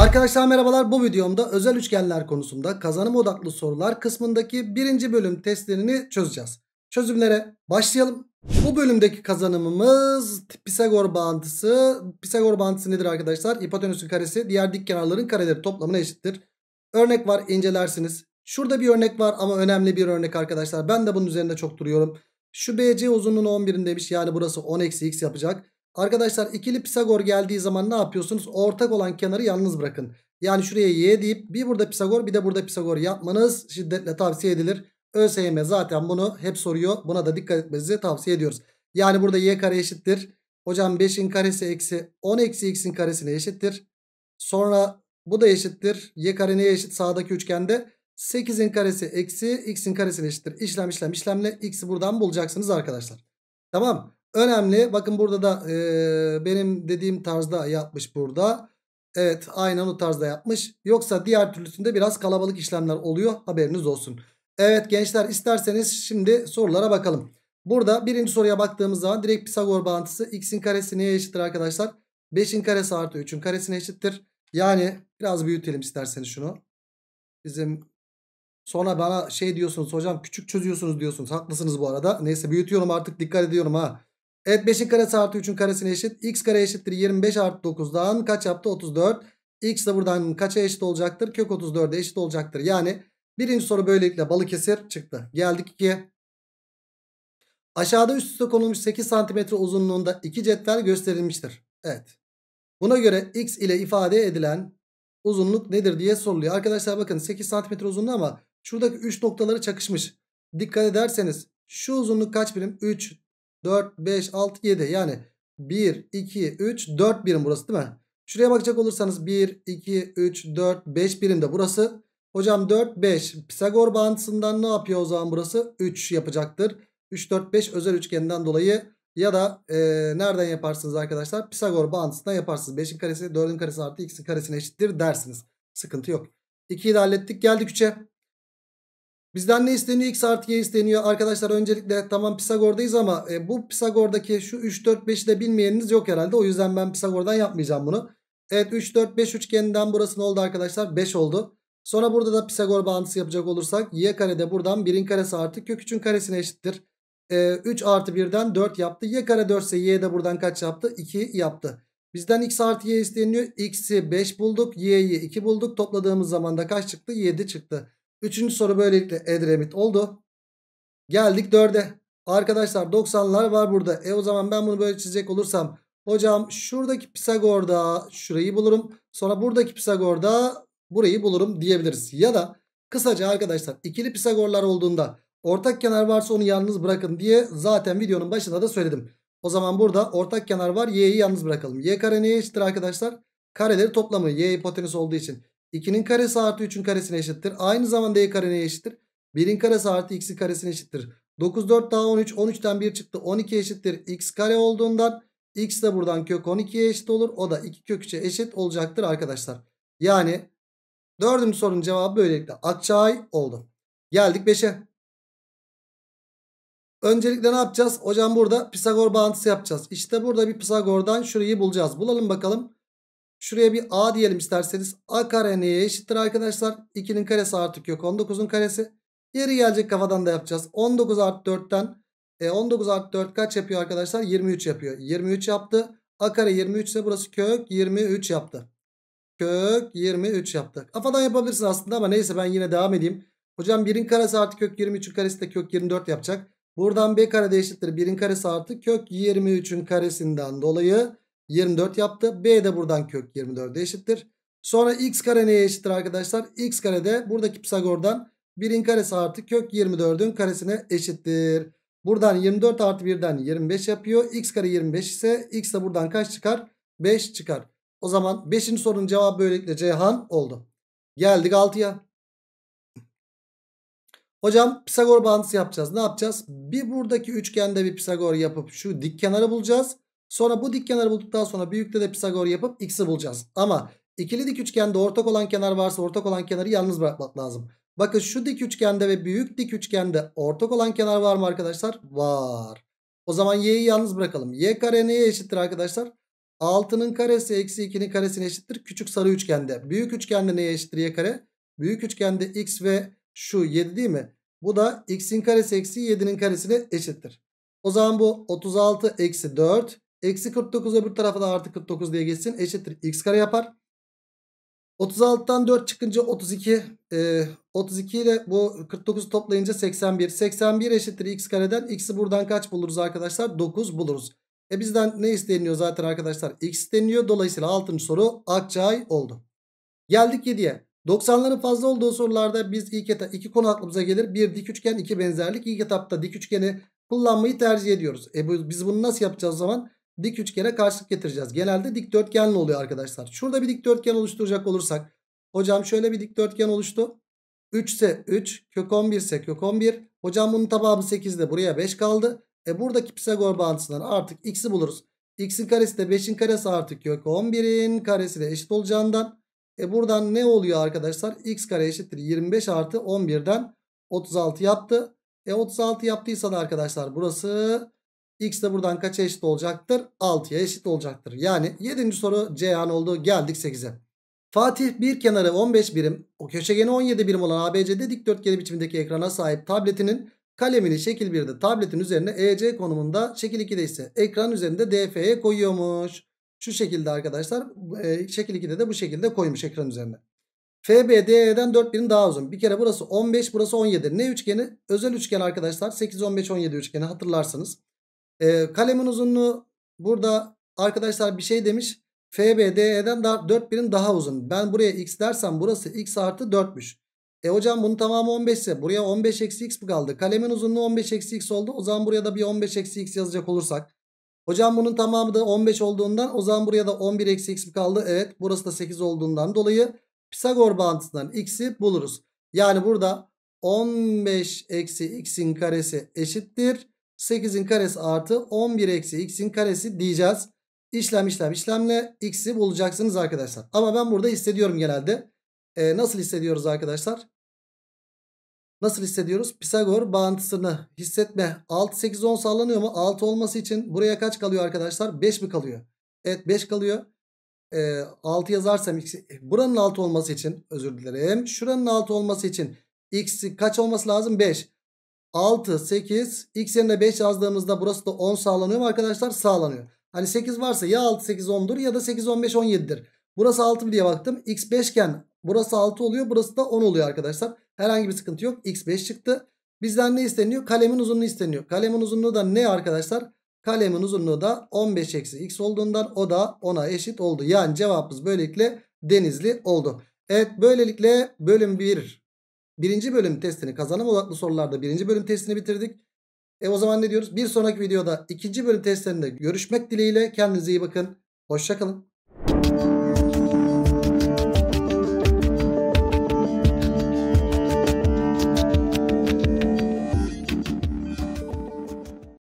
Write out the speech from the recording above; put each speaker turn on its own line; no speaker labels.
Arkadaşlar merhabalar bu videomda özel üçgenler konusunda kazanım odaklı sorular kısmındaki birinci bölüm testlerini çözeceğiz. Çözümlere başlayalım. Bu bölümdeki kazanımımız Pisagor bağıntısı. Pisagor bağıntısı nedir arkadaşlar? Hipotenüsün karesi diğer dik kenarların kareleri toplamına eşittir. Örnek var incelersiniz. Şurada bir örnek var ama önemli bir örnek arkadaşlar. Ben de bunun üzerinde çok duruyorum. Şu BC uzunluğunu 11'in demiş yani burası 10 eksi x yapacak. Arkadaşlar ikili Pisagor geldiği zaman ne yapıyorsunuz? Ortak olan kenarı yalnız bırakın. Yani şuraya y deyip bir burada Pisagor bir de burada Pisagor yapmanız şiddetle tavsiye edilir. ÖSYM zaten bunu hep soruyor. Buna da dikkat etmenizi tavsiye ediyoruz. Yani burada y kare eşittir. Hocam 5'in karesi eksi 10 eksi x'in karesine eşittir. Sonra bu da eşittir. Y kare neye eşit sağdaki üçgende? 8'in karesi eksi x'in karesine eşittir. İşlem işlem işlemle x'i buradan bulacaksınız arkadaşlar. Tamam. Önemli. Bakın burada da e, benim dediğim tarzda yapmış burada. Evet aynen o tarzda yapmış. Yoksa diğer türlüsünde biraz kalabalık işlemler oluyor. Haberiniz olsun. Evet gençler isterseniz şimdi sorulara bakalım. Burada birinci soruya baktığımız zaman direkt Pisagor bağıntısı x'in karesi neye eşittir arkadaşlar? 5'in karesi artı 3'ün karesine eşittir. Yani biraz büyütelim isterseniz şunu. Bizim sonra bana şey diyorsunuz hocam küçük çözüyorsunuz diyorsunuz. Haklısınız bu arada. Neyse büyütüyorum artık dikkat ediyorum ha. Evet 5'in karesi artı 3'ün karesine eşit. X kare eşittir 25 artı 9'dan kaç yaptı? 34. X de buradan kaça eşit olacaktır? Kök 34'e eşit olacaktır. Yani birinci soru böylelikle Balıkesir çıktı. Geldik 2'ye. Aşağıda üst üste konulmuş 8 cm uzunluğunda iki cetvel gösterilmiştir. Evet. Buna göre x ile ifade edilen uzunluk nedir diye soruluyor. Arkadaşlar bakın 8 cm uzunluğu ama şuradaki 3 noktaları çakışmış. Dikkat ederseniz şu uzunluk kaç birim? 3, 4, 5, 6, 7. Yani 1, 2, 3, 4 birim burası değil mi? Şuraya bakacak olursanız 1, 2, 3, 4, 5 birim de burası. Hocam 4, 5. Pisagor bağıntısından ne yapıyor o zaman burası? 3 yapacaktır. 3, 4, 5 özel üçgenden dolayı ya da e, nereden yaparsınız arkadaşlar? Pisagor bağıntısından yaparsınız. 5'in karesi 4'ün karesi artı x'in karesine eşittir dersiniz. Sıkıntı yok. 2'yi de hallettik. Geldik 3'e. Bizden ne isteniyor? X artı y isteniyor. Arkadaşlar öncelikle tamam Pisagor'dayız ama e, bu Pisagor'daki şu 3, 4, 5'i de bilmeyeniniz yok herhalde. O yüzden ben Pisagor'dan yapmayacağım bunu. Evet 3, 4, 5 üçgeninden burası ne oldu arkadaşlar? 5 oldu. Sonra burada da Pisagor bağıntısı yapacak olursak y kare de buradan 1'in karesi artı kök 3'ün karesine eşittir. E, 3 artı 1'den 4 yaptı. y kare 4 ise y de buradan kaç yaptı? 2 yaptı. Bizden x artı y isteniyor. x'i 5 bulduk. y'yi 2 bulduk. Topladığımız zaman da kaç çıktı? 7 çıktı. Üçüncü soru böylelikle Edremit oldu. Geldik dörde. Arkadaşlar 90'lar var burada. E o zaman ben bunu böyle çizecek olursam. Hocam şuradaki Pisagor'da şurayı bulurum. Sonra buradaki Pisagor'da burayı bulurum diyebiliriz. Ya da kısaca arkadaşlar ikili Pisagorlar olduğunda ortak kenar varsa onu yalnız bırakın diye zaten videonun başında da söyledim. O zaman burada ortak kenar var. Y'yi yalnız bırakalım. Y kare neye eşittir arkadaşlar? Kareleri toplamı. Y hipotenüs olduğu için. 2'nin karesi artı 3'ün karesine eşittir. Aynı zamanda y kare neye eşittir? 1'in karesi artı x'in karesine eşittir. 9 4 daha 13 13'ten 1 çıktı 12 eşittir x kare olduğundan x de buradan kök 12'ye eşit olur. O da 2 kök 3'e eşit olacaktır arkadaşlar. Yani dördüncü sorunun cevabı böylelikle Akçay oldu. Geldik 5'e. Öncelikle ne yapacağız? Hocam burada Pisagor bağıntısı yapacağız. İşte burada bir Pisagor'dan şurayı bulacağız. Bulalım bakalım. Şuraya bir a diyelim isterseniz. a kare neye eşittir arkadaşlar? 2'nin karesi artık yok. 19'un karesi. Yeri gelecek kafadan da yapacağız. 19 artı 4'ten e, 19 artı 4 kaç yapıyor arkadaşlar? 23 yapıyor. 23 yaptı. A kare 23 ise burası kök 23 yaptı. Kök 23 yaptı. Kafadan yapabilirsin aslında ama neyse ben yine devam edeyim. Hocam 1'in karesi artı kök 23'ün karesi de kök 24 yapacak. Buradan b kare de eşittir. 1'in karesi artı kök 23'ün karesinden dolayı 24 yaptı. B de buradan kök 24'e eşittir. Sonra x kare neye eşittir arkadaşlar? x kare de buradaki Pisagor'dan 1'in karesi artı kök 24'ün karesine eşittir. Buradan 24 artı 1'den 25 yapıyor. x kare 25 ise x de buradan kaç çıkar? 5 çıkar. O zaman 5. sorunun cevabı böylelikle Ceyhan oldu. Geldik 6'ya. Hocam Pisagor bağıntısı yapacağız. Ne yapacağız? Bir buradaki üçgende bir Pisagor yapıp şu dik kenarı bulacağız. Sonra bu dik kenarı bulduktan sonra büyükte de Pisagor yapıp x'i bulacağız. Ama ikili dik üçgende ortak olan kenar varsa ortak olan kenarı yalnız bırakmak lazım. Bakın şu dik üçgende ve büyük dik üçgende ortak olan kenar var mı arkadaşlar? Var. O zaman y'yi yalnız bırakalım. y kare neye eşittir arkadaşlar? 6'nın karesi eksi 2'nin karesine eşittir. Küçük sarı üçgende. Büyük üçgende neye eşittir y kare? Büyük üçgende x ve şu 7 değil mi? Bu da x'in karesi eksi 7'nin karesine eşittir. O zaman bu 36 eksi 4 Eksi 49 öbür tarafa da artı 49 diye geçsin. Eşittir x kare yapar. 36'dan 4 çıkınca 32. E, 32 ile bu 49 toplayınca 81. 81 eşittir x kareden. X'i buradan kaç buluruz arkadaşlar? 9 buluruz. E bizden ne isteniyor zaten arkadaşlar? X isteniyor. Dolayısıyla 6. soru Akçay oldu. Geldik 7'ye. 90'ların fazla olduğu sorularda biz ilk etap iki konu aklımıza gelir. Bir dik üçgen, iki benzerlik. İlk etapta dik üçgeni kullanmayı tercih ediyoruz. E bu, biz bunu nasıl yapacağız o zaman? dik üçgene karşılık getireceğiz. Genelde dikdörtgenli oluyor arkadaşlar. Şurada bir dikdörtgen oluşturacak olursak. Hocam şöyle bir dikdörtgen oluştu. 3 ise 3. Kök 11 ise kök 11. Hocam bunun tabağımı 8'de buraya 5 kaldı. E buradaki Pisagor bağıntısından artık x'i buluruz. x'in karesi de 5'in karesi artık kök 11'in karesi de eşit olacağından. E buradan ne oluyor arkadaşlar? x kare eşittir 25 artı 11'den 36 yaptı. E 36 yaptıysa da arkadaşlar burası X de buradan kaça eşit olacaktır? 6'ya eşit olacaktır. Yani 7. soru C oldu. Geldik 8'e. Fatih bir kenarı 15 birim, o köşegeni 17 birim olan ABC'de dikdörtgeni biçimindeki ekrana sahip tabletinin kalemini şekil 1'de tabletin üzerine EC konumunda, şekil 2'de ise ekran üzerinde DF'ye koyuyormuş. Şu şekilde arkadaşlar, e, şekil 2'de de bu şekilde koymuş ekran üzerine. FBDE'den 4 birim daha uzun. Bir kere burası 15, burası 17. Ne üçgeni? Özel üçgen arkadaşlar. 8, 15, 17 üçgeni hatırlarsınız. E, kalemin uzunluğu burada arkadaşlar bir şey demiş. FBD'den daha 4 birim daha uzun. Ben buraya x dersem burası x artı 4'müş. E hocam bunun tamamı 15 ise buraya 15 eksi x mi kaldı? Kalemin uzunluğu 15 eksi x oldu. O zaman buraya da bir 15 eksi x yazacak olursak. Hocam bunun tamamı da 15 olduğundan o zaman buraya da 11 eksi x mi kaldı? Evet burası da 8 olduğundan dolayı Pisagor bağıntısından x'i buluruz. Yani burada 15 eksi x'in karesi eşittir. 8'in karesi artı 11 eksi x'in karesi diyeceğiz. İşlem işlem işlemle x'i bulacaksınız arkadaşlar. Ama ben burada hissediyorum genelde. E, nasıl hissediyoruz arkadaşlar? Nasıl hissediyoruz? Pisagor bağıntısını hissetme. 6 8 10 sağlanıyor mu? 6 olması için buraya kaç kalıyor arkadaşlar? 5 mi kalıyor? Evet 5 kalıyor. Ee, e, 6 yazarsam x buranın 6 olması için özür dilerim. Şuranın 6 olması için x'i kaç olması lazım? 5. 6, 8. X yerine 5 yazdığımızda burası da 10 sağlanıyor mu arkadaşlar? Sağlanıyor. Hani 8 varsa ya 6, 8, 10'dur ya da 8, 15, 17'dir. Burası 6 diye baktım. X 5 iken burası 6 oluyor. Burası da 10 oluyor arkadaşlar. Herhangi bir sıkıntı yok. X 5 çıktı. Bizden ne isteniyor? Kalemin uzunluğu isteniyor. Kalemin uzunluğu da ne arkadaşlar? Kalemin uzunluğu da 15 eksi x olduğundan o da 10'a eşit oldu. Yani cevabımız böylelikle denizli oldu. Evet böylelikle bölüm 1 Birinci bölüm testini kazanım odaklı sorularda birinci bölüm testini bitirdik. E o zaman ne diyoruz? Bir sonraki videoda ikinci bölüm testlerinde görüşmek dileğiyle. Kendinize iyi bakın. Hoşçakalın.